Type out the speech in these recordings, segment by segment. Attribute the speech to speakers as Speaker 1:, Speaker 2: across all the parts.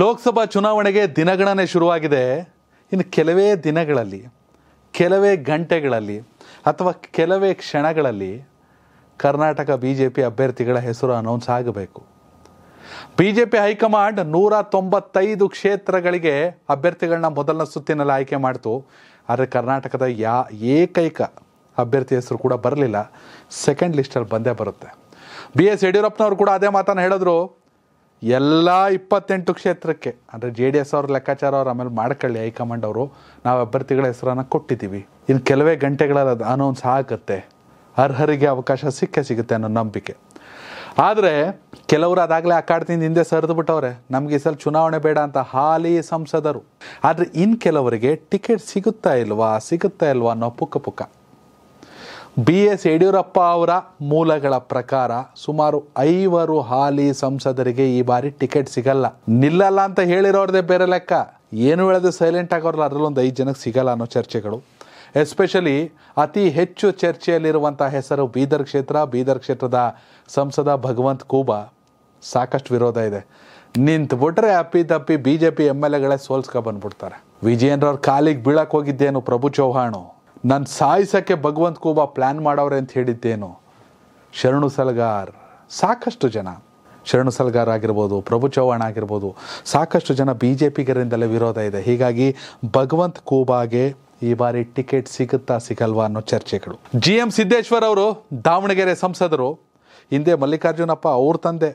Speaker 1: ಲೋಕಸಭಾ ಚುನಾವಣೆಗೆ ದಿನಗಣನೆ ಶುರುವಾಗಿದೆ ಇನ್ನು ಕೆಲವೇ ದಿನಗಳಲ್ಲಿ ಕೆಲವೇ ಗಂಟೆಗಳಲ್ಲಿ ಅಥವಾ ಕೆಲವೇ ಕ್ಷಣಗಳಲ್ಲಿ ಕರ್ನಾಟಕ ಬಿ ಜೆ ಪಿ ಅಭ್ಯರ್ಥಿಗಳ ಹೆಸರು ಅನೌನ್ಸ್ ಆಗಬೇಕು ಬಿ ಜೆ ಪಿ ಹೈಕಮಾಂಡ್ ನೂರ ತೊಂಬತ್ತೈದು ಕ್ಷೇತ್ರಗಳಿಗೆ ಅಭ್ಯರ್ಥಿಗಳನ್ನ ಮೊದಲನ ಸುತ್ತಿನಲ್ಲಿ ಆಯ್ಕೆ ಮಾಡಿತು ಆದರೆ ಕರ್ನಾಟಕದ ಯಾ ಏಕೈಕ ಅಭ್ಯರ್ಥಿ ಹೆಸರು ಕೂಡ ಬರಲಿಲ್ಲ ಸೆಕೆಂಡ್ ಲಿಸ್ಟಲ್ಲಿ ಬಂದೇ ಬರುತ್ತೆ ಬಿ ಎಸ್ ಯಡಿಯೂರಪ್ಪನವರು ಕೂಡ ಅದೇ ಮಾತನ್ನು ಹೇಳಿದ್ರು ಎಲ್ಲ ಇಪ್ಪತ್ತೆಂಟು ಕ್ಷೇತ್ರಕ್ಕೆ ಅಂದರೆ ಜೆ ಡಿ ಎಸ್ ಅವ್ರ ಲೆಕ್ಕಾಚಾರ ಅವ್ರು ಆಮೇಲೆ ಮಾಡ್ಕೊಳ್ಳಿ ಹೈಕಮಾಂಡ್ ಅವರು ನಾವು ಅಭ್ಯರ್ಥಿಗಳ ಹೆಸರನ್ನು ಕೊಟ್ಟಿದ್ದೀವಿ ಇನ್ನು ಕೆಲವೇ ಗಂಟೆಗಳಲ್ಲಿ ಅದು ಅನೌನ್ಸ್ ಆಗುತ್ತೆ ಅರ್ಹರಿಗೆ ಅವಕಾಶ ಸಿಕ್ಕೇ ಸಿಗುತ್ತೆ ಅನ್ನೋ ನಂಬಿಕೆ ಆದರೆ ಕೆಲವರು ಅದಾಗಲೇ ಅಕ್ಕಾಡ್ತಿಂದ ಹಿಂದೆ ಸರಿದು ಬಿಟ್ಟವ್ರೆ ನಮಗೆ ಈ ಸಲ ಚುನಾವಣೆ ಬೇಡ ಅಂತ ಹಾಲಿ ಸಂಸದರು ಆದರೆ ಇನ್ನು ಕೆಲವರಿಗೆ ಟಿಕೆಟ್ ಸಿಗುತ್ತಾ ಇಲ್ವಾ ಸಿಗುತ್ತಾ ಇಲ್ವಾ ಅನ್ನೋ ಪುಕ್ಕ ಪುಕ್ಕ ಬಿ ಎಸ್ ಯಡಿಯೂರಪ್ಪ ಅವರ ಮೂಲಗಳ ಪ್ರಕಾರ ಸುಮಾರು ಐವರು ಹಾಲಿ ಸಂಸದರಿಗೆ ಈ ಬಾರಿ ಟಿಕೆಟ್ ಸಿಗಲ್ಲ ನಿಲ್ಲಲ್ಲ ಅಂತ ಹೇಳಿರೋರದೇ ಬೇರೆ ಲೆಕ್ಕ ಏನು ಹೇಳದೆ ಸೈಲೆಂಟ್ ಆಗೋರಲ್ಲ ಅದರಲ್ಲೊಂದು ಐದು ಜನಕ್ಕೆ ಸಿಗಲ್ಲ ಅನ್ನೋ ಚರ್ಚೆಗಳು ಎಸ್ಪೆಷಲಿ ಅತಿ ಹೆಚ್ಚು ಚರ್ಚೆಯಲ್ಲಿರುವಂಥ ಹೆಸರು ಬೀದರ್ ಕ್ಷೇತ್ರ ಬೀದರ್ ಕ್ಷೇತ್ರದ ಸಂಸದ ಭಗವಂತ್ ಕೂಬಾ ಸಾಕಷ್ಟು ವಿರೋಧ ಇದೆ ನಿಂತು ಬಿಟ್ರೆ ಅಪ್ಪಿ ತಪ್ಪಿ B J P M L ಎಗಳೇ ಸೋಲ್ಸ್ಕೊ ಬಂದ್ಬಿಡ್ತಾರೆ ವಿಜಯೇಂದ್ರ ಅವ್ರ ಕಾಲಿಗೆ ಬೀಳಕ್ಕೆ ಹೋಗಿದ್ದೇನು ಪ್ರಭು ಚೌಹಾಣು ನಾನು ಸಾಯಿಸೋಕ್ಕೆ ಭಗವಂತ ಕೋಬ ಪ್ಲ್ಯಾನ್ ಮಾಡವ್ರೆ ಅಂತ ಹೇಳಿದ್ದೇನು ಶರಣು ಸಲಗಾರ್ ಸಾಕಷ್ಟು ಜನ ಶರಣು ಸಲ್ಗಾರ್ ಆಗಿರ್ಬೋದು ಪ್ರಭು ಚೌಹಾಣ್ ಆಗಿರ್ಬೋದು ಸಾಕಷ್ಟು ಜನ ಬಿ ಜೆ ಪಿಗರಿಂದಲೇ ವಿರೋಧ ಇದೆ ಹೀಗಾಗಿ ಭಗವಂತ್ ಕೂಬಾಗೆ ಈ ಬಾರಿ ಟಿಕೆಟ್ ಸಿಗುತ್ತಾ ಸಿಗಲ್ವಾ ಅನ್ನೋ ಚರ್ಚೆಗಳು ಜಿ ಎಂ ಸಿದ್ದೇಶ್ವರ್ ಅವರು ದಾವಣಗೆರೆ ಸಂಸದರು ಹಿಂದೆ ಮಲ್ಲಿಕಾರ್ಜುನಪ್ಪ ಅವ್ರ ತಂದೆ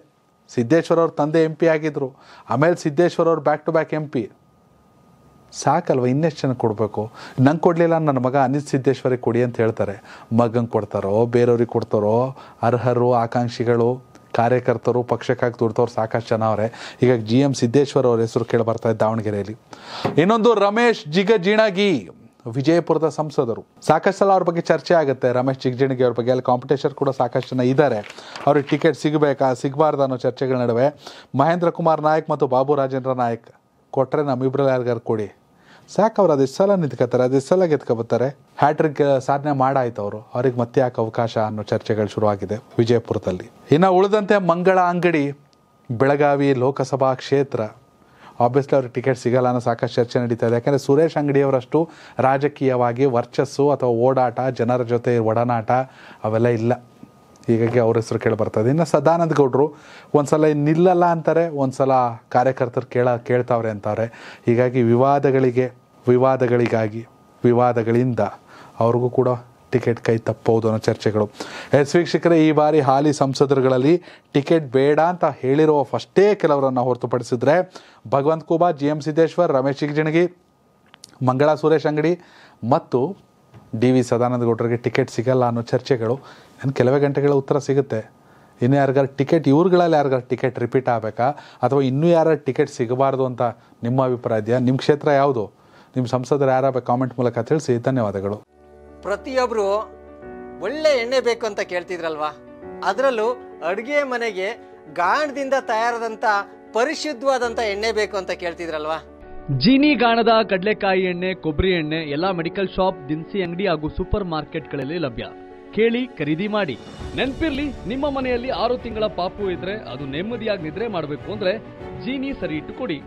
Speaker 1: ಸಿದ್ದೇಶ್ವರ ಅವ್ರ ತಂದೆ ಎಂ ಪಿ ಆಗಿದ್ದರು ಆಮೇಲೆ ಸಿದ್ದೇಶ್ವರ ಅವರು back to back M P ಸಾಕಲ್ವ ಇನ್ನೆಷ್ಟು ಜನ ಕೊಡಬೇಕು ನಂಗೆ ಕೊಡಲಿಲ್ಲ ನನ್ನ ಮಗ ಅನಿತ್ ಸಿದ್ದೇಶ್ವರಿಗೆ ಕೊಡಿ ಅಂತ ಹೇಳ್ತಾರೆ ಮಗಂಗೆ ಕೊಡ್ತಾರೋ ಬೇರೆಯವ್ರಿಗೆ ಕೊಡ್ತಾರೋ ಅರ್ಹರು ಆಕಾಂಕ್ಷಿಗಳು ಕಾರ್ಯಕರ್ತರು ಪಕ್ಷಕ್ಕಾಗಿ ದುಡ್ತವ್ರು ಸಾಕಷ್ಟು ಜನ ಅವರೇ ಈಗ ಜಿ ಎಮ್ ಸಿದ್ದೇಶ್ವರ್ ಅವ್ರ ಹೆಸರು ಕೇಳಬರ್ತಾರೆ ದಾವಣಗೆರೆಯಲ್ಲಿ ಇನ್ನೊಂದು ರಮೇಶ್ ಜಿಗಜಿಣಗಿ ವಿಜಯಪುರದ ಸಂಸದರು ಸಾಕಷ್ಟು ಸಲ ಅವ್ರ ಬಗ್ಗೆ ಚರ್ಚೆ ಆಗುತ್ತೆ ರಮೇಶ್ ಜಿಗಜಿಣಗಿ ಅವ್ರ ಬಗ್ಗೆ ಅಲ್ಲಿ ಕಾಂಪಿಟೇಷನ್ ಕೂಡ ಸಾಕಷ್ಟು ಜನ ಇದ್ದಾರೆ ಅವ್ರಿಗೆ ಟಿಕೆಟ್ ಸಿಗಬೇಕಾ ಸಿಗಬಾರ್ದು ಅನ್ನೋ ಚರ್ಚೆಗಳ ನಡುವೆ ಮಹೇಂದ್ರ ಕುಮಾರ್ ನಾಯಕ್ ಮತ್ತು ಬಾಬು ರಾಜೇಂದ್ರ ನಾಯಕ್ ಕೊಟ್ಟರೆ ನಮ್ಮಿಬ್ರಲ್ಲಿ ಯಾರಿಗಾರು ಕೊಡಿ ಸಾಕು ಅವ್ರು ಅದೆಷ್ಟು ಸಲ ನಿಂತ್ಕೋತಾರೆ ಅದೆಷ್ಟು ಸಲ ಗೆದ್ಕೊಬತ್ತಾರೆ ಹ್ಯಾಟ್ರಿಕ್ ಸಾಧನೆ ಮಾಡಾಯ್ತು ಅವರು ಅವ್ರಿಗೆ ಮತ್ತೆ ಯಾಕೆ ಅವಕಾಶ ಅನ್ನೋ ಚರ್ಚೆಗಳು ಶುರುವಾಗಿದೆ ವಿಜಯಪುರದಲ್ಲಿ ಇನ್ನು ಉಳಿದಂತೆ ಮಂಗಳ ಅಂಗಡಿ ಬೆಳಗಾವಿ ಲೋಕಸಭಾ ಕ್ಷೇತ್ರ ಆಬ್ವಿಯಸ್ಲಿ ಅವ್ರಿಗೆ ಟಿಕೆಟ್ ಸಿಗಲ್ಲ ಅನ್ನೋ ಸಾಕಷ್ಟು ಚರ್ಚೆ ನಡೀತಾ ಇದೆ ಯಾಕಂದರೆ ಸುರೇಶ್ ಅಂಗಡಿಯವರಷ್ಟು ರಾಜಕೀಯವಾಗಿ ವರ್ಚಸ್ಸು ಅಥವಾ ಓಡಾಟ ಜನರ ಜೊತೆ ಒಡನಾಟ ಅವೆಲ್ಲ ಇಲ್ಲ ಹೀಗಾಗಿ ಅವ್ರ ಹೆಸರು ಕೇಳಿ ಬರ್ತದೆ ಇನ್ನು ಸದಾನಂದ ಗೌಡರು ಒಂದು ಸಲ ನಿಲ್ಲಲ್ಲ ಅಂತಾರೆ ಒಂದು ಸಲ ಕಾರ್ಯಕರ್ತರು ಕೇಳ ಕೇಳ್ತಾವ್ರೆ ಅಂತಾರೆ ಹೀಗಾಗಿ ವಿವಾದಗಳಿಗೆ ವಿವಾದಗಳಿಗಾಗಿ ವಿವಾದಗಳಿಂದ ಅವ್ರಿಗೂ ಕೂಡ ಟಿಕೆಟ್ ಕೈ ತಪ್ಪಬಹುದು ಅನ್ನೋ ಚರ್ಚೆಗಳು ಎಸ್ ವೀಕ್ಷಕರೇ ಈ ಬಾರಿ ಹಾಲಿ ಸಂಸದರುಗಳಲ್ಲಿ ಟಿಕೆಟ್ ಬೇಡ ಅಂತ ಹೇಳಿರುವ ಫಸ್ಟೇ ಕೆಲವರನ್ನು ಹೊರತುಪಡಿಸಿದ್ರೆ ಭಗವಂತ ಕುಬಾರ್ ಜಿ ಎಂ ಸಿದ್ದೇಶ್ವರ್ ರಮೇಶ್ ಚಿಗಜಿಣಗಿ ಮಂಗಳ ಸುರೇಶ್ ಅಂಗಡಿ ಮತ್ತು ಡಿ ವಿ ಸದಾನಂದ ಗೌಡರಿಗೆ ಟಿಕೆಟ್ ಸಿಗಲ್ಲ ಅನ್ನೋ ಚರ್ಚೆಗಳು ಇನ್ನು ಕೆಲವೇ ಗಂಟೆಗಳ ಉತ್ತರ ಸಿಗುತ್ತೆ ಇನ್ನು ಯಾರಿಗಾರು ಟಿಕೆಟ್ ಇವ್ರುಗಳಲ್ಲಿ ಯಾರಿಗಾರು ಟಿಕೆಟ್ ರಿಪೀಟ್ ಆಗಬೇಕಾ ಅಥವಾ ಇನ್ನೂ ಯಾರು ಟಿಕೆಟ್ ಸಿಗಬಾರ್ದು ಅಂತ ನಿಮ್ಮ ಅಭಿಪ್ರಾಯ ಇದೆಯಾ ನಿಮ್ಮ ಕ್ಷೇತ್ರ ಯಾವುದು ನಿಮ್ಮ ಸಂಸದರು ಯಾರಾಗಬೇಕು ಕಾಮೆಂಟ್ ಮೂಲಕ ತಿಳಿಸಿ ಧನ್ಯವಾದಗಳು ಪ್ರತಿಯೊಬ್ಬರು ಒಳ್ಳೆ ಎಣ್ಣೆ ಬೇಕು ಅಂತ ಕೇಳ್ತಿದ್ರಲ್ವಾ ಅದರಲ್ಲೂ ಅಡುಗೆ ಮನೆಗೆ ಗಾಣದಿಂದ ತಯಾರಾದಂಥ ಪರಿಶುದ್ಧವಾದಂಥ ಎಣ್ಣೆ ಬೇಕು ಅಂತ ಕೇಳ್ತಿದ್ರಲ್ವಾ ಜೀನಿ ಗಾಣದ ಕಡಲೆಕಾಯಿ ಎಣ್ಣೆ ಕೊಬ್ಬರಿ ಎಣ್ಣೆ ಎಲ್ಲ ಮೆಡಿಕಲ್ ಶಾಪ್ ದಿನಸಿ ಅಂಗಡಿ ಹಾಗೂ ಸೂಪರ್ ಮಾರ್ಕೆಟ್ಗಳಲ್ಲಿ ಲಭ್ಯ ಕೇಳಿ ಖರೀದಿ ಮಾಡಿ ನೆನ್ಪಿರ್ಲಿ ನಿಮ್ಮ ಮನೆಯಲ್ಲಿ ಆರು ತಿಂಗಳ ಪಾಪು ಇದ್ರೆ ಅದು ನೆಮ್ಮದಿಯಾಗಿ ನಿದ್ರೆ ಮಾಡಬೇಕು ಅಂದ್ರೆ ಜೀನಿ ಸರಿ ಇಟ್ಟು ಕೊಡಿ